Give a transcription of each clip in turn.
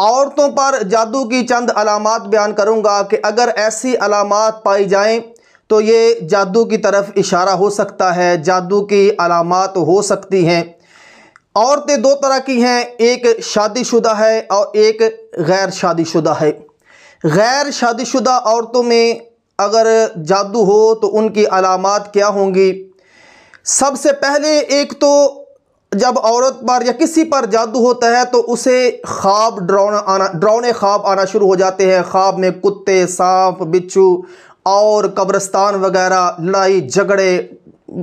औरतों पर जादू की चंद अलामत बयान करूँगा कि अगर ऐसी अलामत पाई जाएँ तो ये जादू की तरफ इशारा हो सकता है जादू की अलामत हो सकती हैं औरतें दो तरह की हैं एक शादीशुदा है और एक गैर शादीशुदा है गैर शादीशुदा औरतों में अगर जादू हो तो उनकी अलामत क्या होंगी सबसे पहले एक तो जब औरत पर या किसी पर जादू होता है तो उसे ख्वाब ड्रोन आना ड्रोने ख्वाब आना शुरू हो जाते हैं ख्वाब में कुत्ते सांप बिच्छू और कब्रस्तान वगैरह लड़ाई झगड़े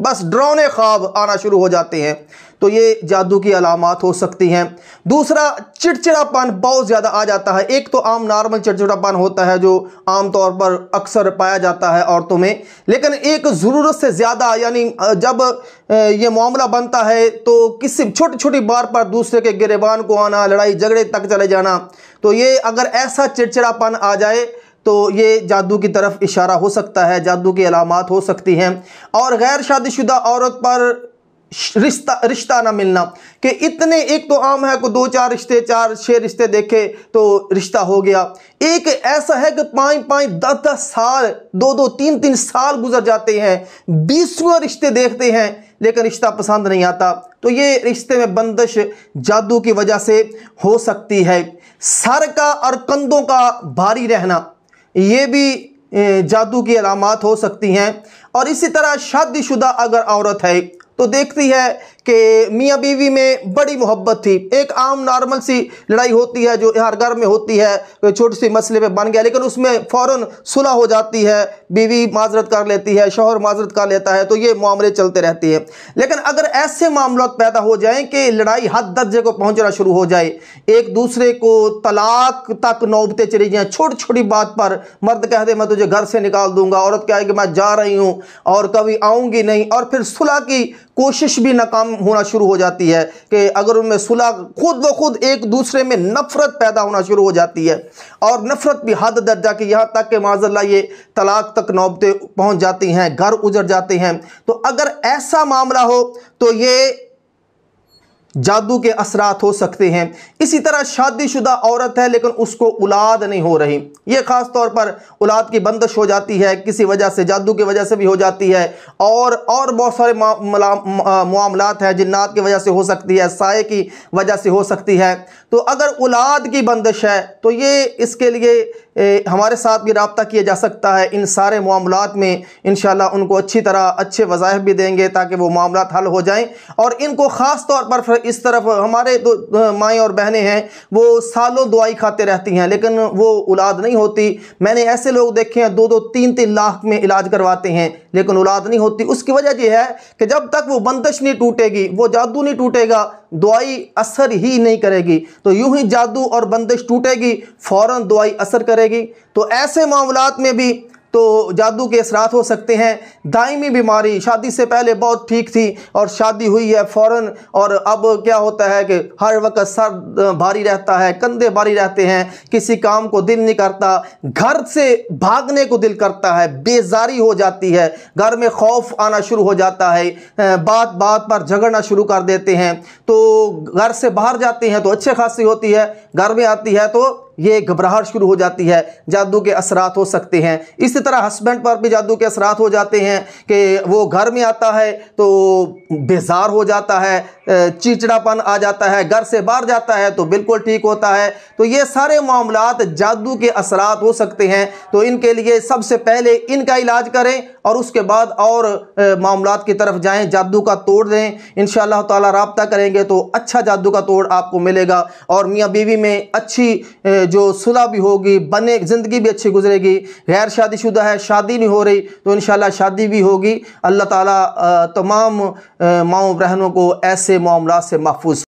बस ड्रोने ख्वाब आना शुरू हो जाते हैं तो ये जादू की अलामत हो सकती हैं दूसरा चिड़चिड़ापन बहुत ज़्यादा आ जाता है एक तो आम नॉर्मल चिड़चिड़ापन होता है जो आमतौर पर अक्सर पाया जाता है औरतों में लेकिन एक ज़रूरत से ज़्यादा यानी जब ये मामला बनता है तो किसी छोटी छोटी बार पर दूसरे के गिरबान को आना लड़ाई झगड़े तक चले जाना तो ये अगर ऐसा चिड़चिड़ापन आ जाए तो ये जादू की तरफ इशारा हो सकता है जादू की अलामत हो सकती हैं और गैर शादीशुदा औरत पर रिश्ता रिश्ता ना मिलना कि इतने एक तो आम है को दो चार रिश्ते चार छः रिश्ते देखे तो रिश्ता हो गया एक ऐसा है कि पाँच पाँच दस दस साल दो दो तीन तीन साल गुजर जाते हैं बीसवें रिश्ते देखते हैं लेकिन रिश्ता पसंद नहीं आता तो ये रिश्ते में बंदिश जादू की वजह से हो सकती है सर का और कंधों का भारी रहना ये भी जादू की अलामत हो सकती हैं और इसी तरह शादीशुदा अगर औरत है तो देखती है कि मियाँ बीवी में बड़ी मोहब्बत थी एक आम नॉर्मल सी लड़ाई होती है जो हर घर में होती है छोटी सी मसले पे बन गया लेकिन उसमें फ़ौर सुलह हो जाती है बीवी माजरत कर लेती है शोहर माजरत कर लेता है तो ये मामले चलते रहते हैं लेकिन अगर ऐसे मामला पैदा हो जाएं कि लड़ाई हद दर्जे को पहुँचना शुरू हो जाए एक दूसरे को तलाक तक नौबते चली जाएँ छोटी छोटी बात पर मर्द कह दे मैं तुझे घर से निकाल दूंगा औरत कहे कि मैं जा रही हूँ और कभी आऊँगी नहीं और फिर सुलह की कोशिश भी नाकाम होना शुरू हो जाती है कि अगर उनमें सुलह खुद ब खुद एक दूसरे में नफ़रत पैदा होना शुरू हो जाती है और नफ़रत भी हद दर्जा की यहाँ तक कि माजल्ला ये तलाक तक नौबतें पहुँच जाती हैं घर उजड़ जाते हैं तो अगर ऐसा मामला हो तो ये जादू के असरात हो सकते हैं इसी तरह शादीशुदा औरत है लेकिन उसको औलाद नहीं हो रही ये ख़ास तौर पर औलाद की बंदिश हो जाती है किसी वजह से जादू की वजह से भी हो जाती है और और बहुत सारे मामलात हैं जिन्नात की वजह से हो सकती है साय की वजह से हो सकती है तो अगर औलाद की बंदिश है तो ये इसके लिए ए, हमारे साथ भी रबता किया जा सकता है इन सारे मामलों में इन उनको अच्छी तरह अच्छे वज़ायफ भी देंगे ताकि वो मामला हल हो जाएँ और इनको ख़ास तौर पर इस तरफ हमारे दो माएँ और बहनें हैं वो सालों दुआई खाते रहती हैं लेकिन वो औलाद नहीं होती मैंने ऐसे लोग देखे हैं दो दो तीन तीन लाख में इलाज करवाते हैं लेकिन औलाद नहीं होती उसकी वजह यह है कि जब तक वो बंदश नहीं टूटेगी वो जादू नहीं टूटेगा दवाई असर ही नहीं करेगी तो यूं ही जादू और बंदिश टूटेगी फौरन दवाई असर करेगी तो ऐसे मामलों में भी तो जादू के असरात हो सकते हैं दायमी बीमारी शादी से पहले बहुत ठीक थी और शादी हुई है फ़ौर और अब क्या होता है कि हर वक्त सर भारी रहता है कंधे भारी रहते हैं किसी काम को दिल नहीं करता घर से भागने को दिल करता है बेजारी हो जाती है घर में खौफ आना शुरू हो जाता है बात बात पर झगड़ना शुरू कर देते हैं तो घर से बाहर जाते हैं तो अच्छे खासी होती है घर में आती है तो ये घबराहट शुरू हो जाती है जादू के असरात हो सकते हैं इसी तरह हस्बैंड पर भी जादू के असरात हो जाते हैं कि वो घर में आता है तो बेजार हो जाता है चिचड़ापन आ जाता है घर से बाहर जाता है तो बिल्कुल ठीक होता है तो ये सारे मामला जादू के असरात हो सकते हैं तो इनके लिए सबसे पहले इनका इलाज करें और उसके बाद और मामला की तरफ जाएँ जादू का तोड़ दें इन ताला रबता करेंगे तो अच्छा जादू का तोड़ आपको मिलेगा और मियाँ बीवी में अच्छी जो सुलह भी होगी बने ज़िंदगी भी अच्छी गुजरेगी गैर शादीशुदा है शादी नहीं हो रही तो इन शादी भी होगी अल्लाह ताला तमाम माओ बहनों को ऐसे मामला से महफूज